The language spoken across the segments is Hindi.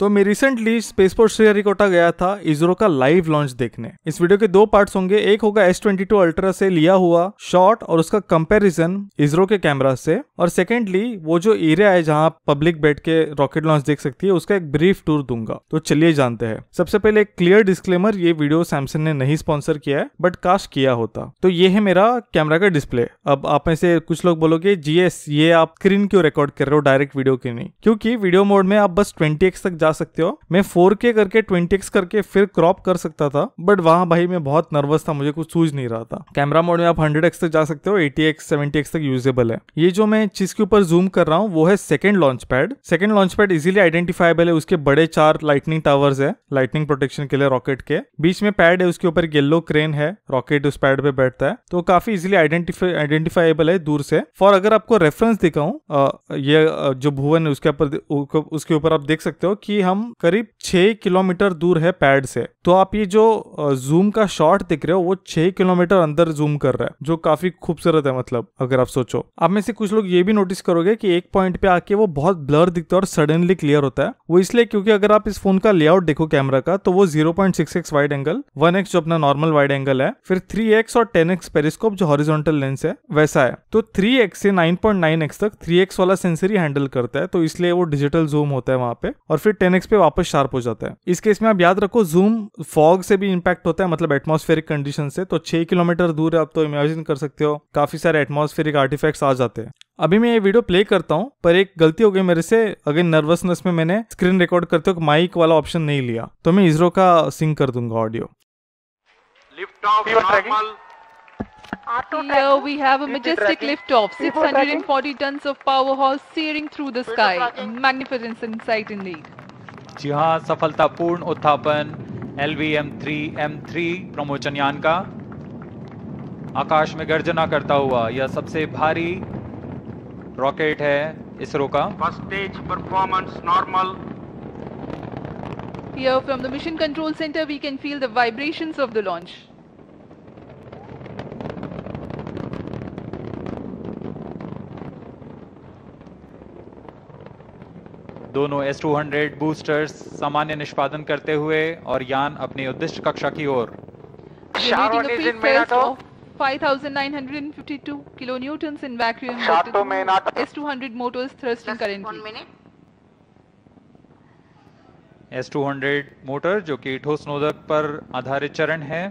तो मैं रिसेंटली स्पेसपोर्ट श्रीहरिकोटा गया था इसरो का लाइव लॉन्च देखने इस वीडियो के दो पार्ट्स होंगे एक होगा एस ट्वेंटी टू अल्ट्रा से लिया हुआ शॉट और उसका कंपैरिजन इसरो के कैमरा से और सेकेंडली वो जो एरिया है जहां पब्लिक बैठ के रॉकेट लॉन्च देख सकती है उसका एक ब्रीफ टूर दूंगा तो चलिए जानते हैं सबसे पहले एक क्लियर डिस्क्लेमर ये वीडियो सैमसंग ने नहीं स्पॉन्सर किया है बट कास्ट किया होता तो ये है मेरा कैमरा का डिस्प्ले अब आप में से कुछ लोग बोलोगे जीएस ये आप स्क्रीन क्यों रिकॉर्ड कर रहे हो डायरेक्ट वीडियो के नहीं क्योंकि वीडियो मोड में आप बस ट्वेंटी तक जा जा सकते हो मैं फोर के करके ट्वेंटी एक्स करके फिर क्रॉप कर सकता था बट वहां भाई मैं बहुत नर्वस था मुझे कुछ सूझ नहीं रहा था कैमरा मोड में आप हंड्रेड एक्स तक जा सकते हो एटी एक्स सेवेंटी एक्स तक यूजेबल है ये जो मैं चीज के ऊपर जूम कर रहा हूँ वो है second launch pad second launch pad easily identifiable है उसके बड़े चार लाइटनिंग टावर है लाइटनिंग प्रोटेक्शन के लिए रॉकेट के बीच में पैड है उसके ऊपर येल्लो क्रेन है रॉकेट उस पैड पे बैठता है तो काफी इजिली आइडेंटिफाइबल है दूर से फॉर अगर आपको रेफरेंस दिखाऊं ये जो भुवन है उसके ऊपर उसके ऊपर आप देख सकते हो कि कि हम करीब छह किलोमीटर दूर है पैड से तो आप ये जो जूम का शॉट दिख रहे हो वो छह किलोमीटर अंदर जूम कर रहा है जो काफी खूबसूरत है मतलब अगर आप सोचो आप में से कुछ लोग ये भी नोटिस करोगे कि एक पॉइंट पे आके वो बहुत ब्लर दिखता है और सडनली क्लियर होता है वो इसलिए क्योंकि अगर आप इस फोन का लेआउट देखो कैमरा का तो वो जीरो वाइड एंगल वन जो अपना नॉर्मल वाइड एंगल है फिर थ्री और टेन एक्स पेरिस्कोप जो हॉरिजोटल लेंस है वैसा है तो थ्री से नाइन तक थ्री वाला सेंसरी हैंडल करता है तो इसलिए वो डिजिटल जूम होता है वहां पे और फिर टेन टेन पे वापस शार्प हो जाता है इस केस में आप याद रखो जूम फॉग से भी इम्पैक्ट होता है मतलब एटमोस्फेरिक कंडीशन से तो छह किलोमीटर दूर आप तो इमेजिन कर सकते हो काफी सारे एटमोस्फेरिक आर्टिफैक्ट्स आ जाते हैं अभी मैं ये वीडियो प्ले करता हूँ पर एक गलती हो गई मेरे से अगेन नर्वसनेस में मैंने स्क्रीन रिकॉर्ड करते हो माइक वाला ऑप्शन नहीं लिया तो मैं इसरो का सिंक कर दूंगा audio lift Here we have a majestic lift off, 640 tons of power horse searing through the sky. Magnificent sight indeed. जी हाँ सफलतापूर्ण उत्थापन L V M three M three प्रमोचन यान का आकाश में गर्जना करता हुआ यह सबसे भारी रॉकेट है इसरो का first stage performance normal Here from the Mission Control Center, we can feel the vibrations of the launch. दोनों एस टू हंड्रेड बूस्टर्स सामान्य निष्पादन करते हुए और यान अपनी उद्दिष्ट कक्षा की ओर एस टू हंड्रेड मोटर जो कि ठोस नोदक पर आधारित चरण है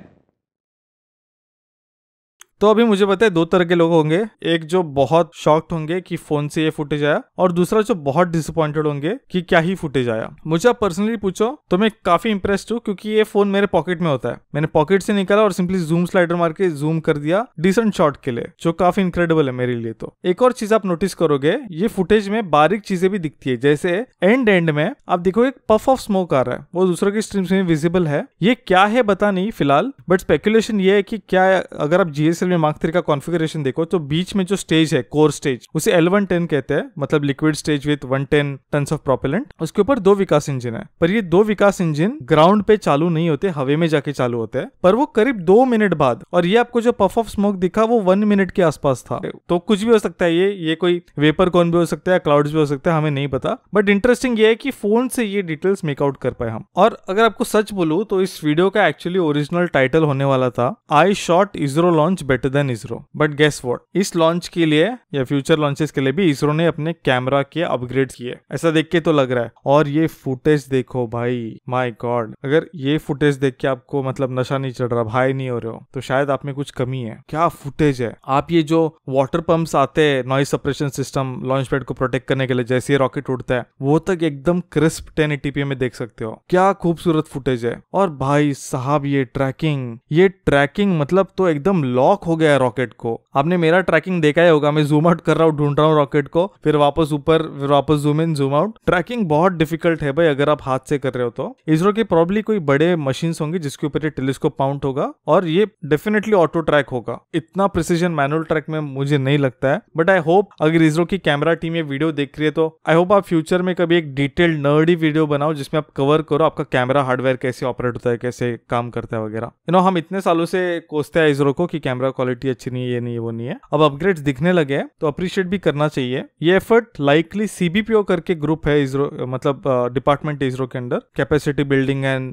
तो अभी मुझे पता है दो तरह के लोग होंगे एक जो बहुत शॉक्ड होंगे कि फोन से ये फुटेज आया और दूसरा जो बहुत डिसअपॉइंटेड होंगे कि क्या ही फुटेज आया मुझे आप पर्सनली पूछो तो मैं काफी इंप्रेस्ड हूँ क्योंकि ये फोन मेरे पॉकेट में होता है मैंने पॉकेट से निकाला और सिंपली जूम स्लाइडर मार के जूम कर दिया डिसेंट शॉट के लिए जो काफी इंक्रेडिबल है मेरे लिए तो एक और चीज आप नोटिस करोगे ये फुटेज में बारीक चीजें भी दिखती है जैसे एंड एंड में आप देखो एक पफ ऑफ स्मोक आ रहा है वो दूसरों की स्ट्रीम्स में विजिबल है ये क्या है बता नहीं फिलहाल बट स्पेकुलेशन ये है कि क्या अगर आप जीएसएल में मार्क थ्री का कॉन्फ़िगरेशन देखो तो बीच में जो स्टेज है कोर स्टेज उसे एल वन टेन कहते हैं मतलब liquid stage with one ten ton of propellant उसके ऊपर दो विकास इंजन है पर ये दो विकास इंजन ग्राउंड पे चालू नहीं होते हवे में जाके चालू होते हैं पर वो करीब दो मिनट बाद और ये आपको जो पफ ऑफ स्मोक दिखा वो वन मिनट के आसपास था तो कुछ भी हो सकता है ये ये कोई वेपर कौन भी हो सकता है क्लाउड्स भी हो सकता है हमें नहीं पता बट इंटरेस्टिंग ये है कि फोन से ये डिटेल्स मेकआउट कर पाए हम और अगर आपको सच बोलू तो इस वीडियो का एक्चुअली ओरिजिनल टाइटल होने वाला था I shot ISRO launch better better than ISRO but guess what इस लॉन्च के लिए या फ्यूचर लॉन्चेस के लिए भी इसरो ने अपने कैमरा के अपग्रेड किए ऐसा देख के तो लग रहा है और ये फुटेज देखो भाई माई गॉड अगर ये फुटेज देख के आपको मतलब नशा नहीं चढ़ रहा भाई नहीं हो रहे हो तो शायद आप में कुछ कमी है क्या फुटेज है आप ये जो वाटर पंप्स आते हैं noise suppression system launch pad को प्रोटेक्ट करने के लिए जैसे रॉकेट उड़ता है वो तक एकदम क्रिस्प टेन एटीपी में देख सकते हो क्या खूबसूरत फुटेज है और भाई साहब ये ट्रैकिंग ये ट्रैकिंग मतलब तो एकदम लॉक हो गया है रॉकेट को आपने मेरा ट्रैकिंग देखा ही होगा मैं जूम आउट कर रहा हूँ ढूंढ रहा हूँ रॉकेट को फिर वापस ऊपर फिर वापस zoom in zoom out tracking बहुत डिफिकल्ट है भाई अगर आप हाथ से कर रहे हो तो इसरो के प्रॉब्ली कोई बड़े मशीन होंगे जिसके ऊपर ये टेलीस्कोप माउंट होगा और ये डेफिनेटली ऑटो ट्रैक होगा इतना प्रिसीजन मैनुअल ट्रैक में मुझे नहीं लगता है बट आई होप अगर इसरो की कैमरा टीम ये वीडियो देख रही है तो आई होप आप फ्यूचर में कभी एक डिटेल्ड नर्डी वीडियो बनाओ जिसमें आप कवर करो आपका कैमरा हार्डवेयर कैसे ऑपरेट होता है कैसे काम करता है वगैरह यू नो हम इतने सालों से कोसते हैं इसरो को कि कैमरा क्वालिटी अच्छी नहीं है ये नहीं है वो नहीं है अब अपग्रेड दिखने लगे हैं तो अप्रिशिएट भी करना चाहिए ये एफर्ट लाइकली सीबीपीओ करके ग्रुप है इसरो मतलब डिपार्टमेंट इसरो के अंदर capacity building and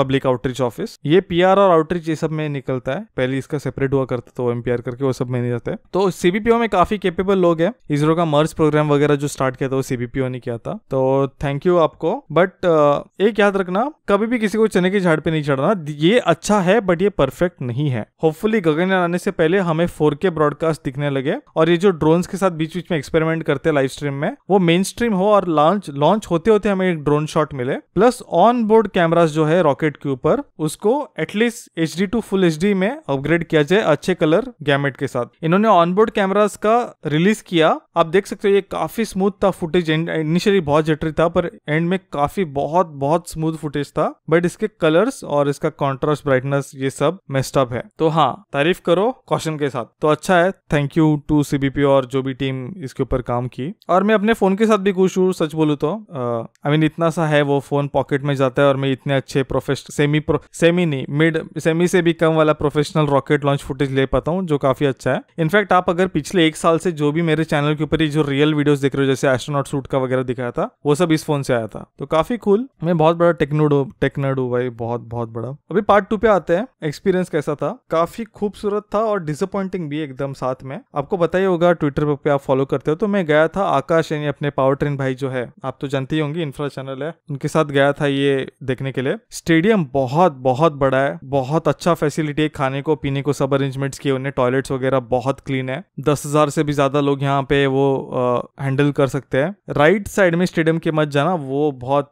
public outreach office ये पी और आउटरीच ये सब में निकलता है पहले इसका सेपरेट हुआ करता तो एमपीआर करके वो सब में नहीं जाता है तो सीबीपीओ में काफी केपेबल लोग है इसरो का मर्ज प्रोग्राम वगैरह जो स्टार्ट किया था वो सीबीपीओ ने किया था तो थैंक यू आपको बट एक याद रखना कभी भी किसी को चने के झाड़ पे नहीं चढ़ना ये अच्छा है बट ये परफेक्ट नहीं है होपफुली गगन आने से पहले हमें फोर के ब्रॉडकास्ट दिखने लगे और ये जो ड्रोन्स के साथ बीच बीच में एक्सपेरिमेंट करते हैं लाइव स्ट्रीम में वो मेन स्ट्रीम हो और लॉन्च लॉन्च होते होते हमें एक ड्रोन शॉट मिले प्लस ऑन बोर्ड कैमराज जो है रॉकेट के ऊपर उसको at least H D to full H D में अपग्रेड किया जाए अच्छे कलर गैमेट के साथ इन्होंने ऑनबोर्ड कैमराज का रिलीज किया आप देख सकते हो ये काफ़ी स्मूथ था फुटेज इनिशियली बहुत जटरी था पर एंड में काफ़ी बहुत बहुत स्मूथ फुटेज था बट इसके कलर्स और इसका कॉन्ट्रास्ट ब्राइटनेस ये सब मेस्टअप है तो हाँ तारीफ करो कॉशन के साथ तो अच्छा है थैंक यू टू सीबीपी और जो भी टीम इसके ऊपर काम की और मैं अपने फ़ोन के साथ भी खुश हूँ सच बोलू तो आई मीन इतना सा है वो फ़ोन पॉकेट में जाता है और मैं इतने अच्छे प्रोफेशनल सेमी प्रो, सेमी नहीं मिड सेमी से भी कम वाला प्रोफेशनल रॉकेट लॉन्च फुटेज ले पाता हूँ जो काफ़ी अच्छा है इनफैक्ट आप अगर पिछले एक साल से जो भी मेरे चैनल के ऊपर जो रियल वीडियोस देख रहे हो जैसे एस्ट्रोनॉट सूट का वगैरह दिखाया था वो सब इस फोन से आया था तो काफी कूल मैं बहुत बड़ा टेक्नोडो टेक्नोडो भाई बहुत बहुत बड़ा अभी पार्ट टू पे आते हैं एक्सपीरियंस कैसा था काफी खूबसूरत था और डिसअपॉइंटिंग भी एकदम साथ में आपको बताइए होगा ट्विटर पर आप फॉलो करते हो तो मैं गया था आकाश यानी अपने पावर ट्रेन भाई जो है आप तो जानते ही होंगे इंफ्रा चैनल है उनके साथ गया था ये देखने के लिए स्टेडियम बहुत बहुत बड़ा है बहुत अच्छा फैसिलिटी है खाने को पीने को सब अरेंजमेंट्स किए उन्हें टॉयलेट्स वगैरह बहुत क्लीन है दस हजार से भी ज्यादा लोग यहाँ पे वो हैंडल कर सकते हैं राइट साइड में स्टेडियम के मत जाना वो बहुत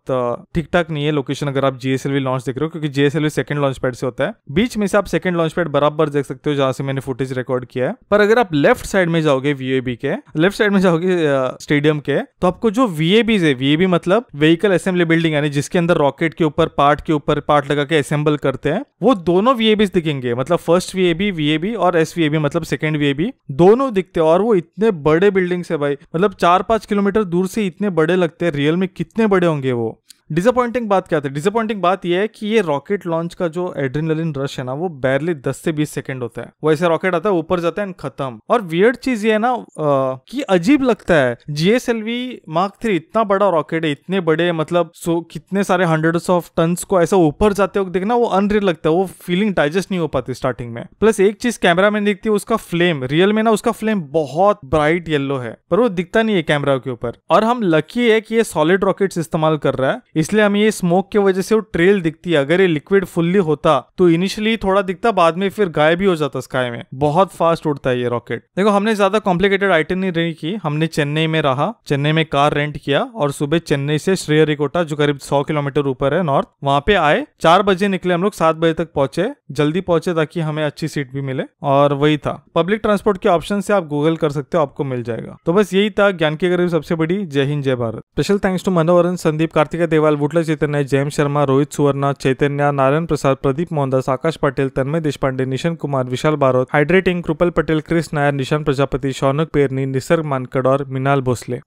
ठीक ठाक नहीं है लोकेशन अगर आप जीएसएलवी लॉन्च देख रहे हो क्योंकि जीएसएलवी सेकंड लॉन्च पैड से होता है बीच में से आप सेकंड लॉन्च पैड बराबर देख सकते हो जहां से मैंने फुटेज रिकॉर्ड किया है पर अगर आप लेफ्ट साइड में जाओगे वीएबी के लेफ्ट साइड में जाओगे स्टेडियम के तो आपको जो वीएबीज है वीएबी मतलब व्हीकल असेंबली बिल्डिंग यानी जिसके अंदर रॉकेट के ऊपर पार्ट के ऊपर पार्ट लगा के असेंबल करते हैं वो दोनों वीएबीज दिखेंगे मतलब फर्स्ट वीएबी वीएबी और एस मतलब सेकेंड वीएबी दोनों दिखते हैं और वो इतने बड़े बिल्डिंग बिल्डिंग्स है भाई मतलब चार पांच किलोमीटर दूर से इतने बड़े लगते हैं रियल में कितने बड़े होंगे वो डिसअपॉइंटिंग बात क्या थी डिसअपॉइंटिंग बात यह है कि ये रॉकेट लॉन्च का जो एड्रिनलिन रश है ना वो बैरली 10 से 20 सेकंड होता है वो ऐसे रॉकेट आता है ऊपर जाता है एंड खत्म और वियर्ड चीज ये है ना आ, कि अजीब लगता है जीएसएलवी मार्क थ्री इतना बड़ा रॉकेट है इतने बड़े मतलब सो कितने सारे हंड्रेड ऑफ टन को ऐसा ऊपर जाते हुए देखना वो अनरियल लगता है वो फीलिंग डाइजेस्ट नहीं हो पाती स्टार्टिंग में प्लस एक चीज कैमरा में दिखती है उसका फ्लेम रियल में ना उसका फ्लेम बहुत ब्राइट येलो है पर वो दिखता नहीं है कैमरा के ऊपर और हम लकी है कि ये सॉलिड रॉकेट इस्तेमाल कर रहा है इसलिए हमें ये स्मोक की वजह से वो ट्रेल दिखती है अगर ये लिक्विड फुल्ली होता तो इनिशियली थोड़ा दिखता बाद में फिर गायब भी हो जाता स्काई में बहुत फास्ट उड़ता है ये रॉकेट देखो हमने ज्यादा कॉम्प्लिकेटेड आइटन नहीं रही की हमने चेन्नई में रहा चेन्नई में कार रेंट किया और सुबह चेन्नई से श्रेयरिकोटा जो करीब सौ किलोमीटर ऊपर है नॉर्थ वहां पे आए चार बजे निकले हम लोग सात बजे तक पहुंचे जल्दी पहुंचे ताकि हमें अच्छी सीट भी मिले और वही था पब्लिक ट्रांसपोर्ट के ऑप्शन से आप गूगल कर सकते हो आपको मिल जाएगा तो बस यही था ज्ञान के करीब सबसे बड़ी Jai Hind Jai Bharat special thanks to Manovaran Sandeep Kartika Deva Agarwal Butla Chaitanya Jayam Sharma Rohit Suvarna Chaitanya Narayan Prasad Pradeep Mohandas Akash Patel Tanmay Deshpande Nishan Kumar Vishal Barot हाइड्रेटिंग कृपल पटेल क्रिस नायर निशान प्रजापति शौनक पेरनी निसर्ग मानकड़ और मीनाल भोसले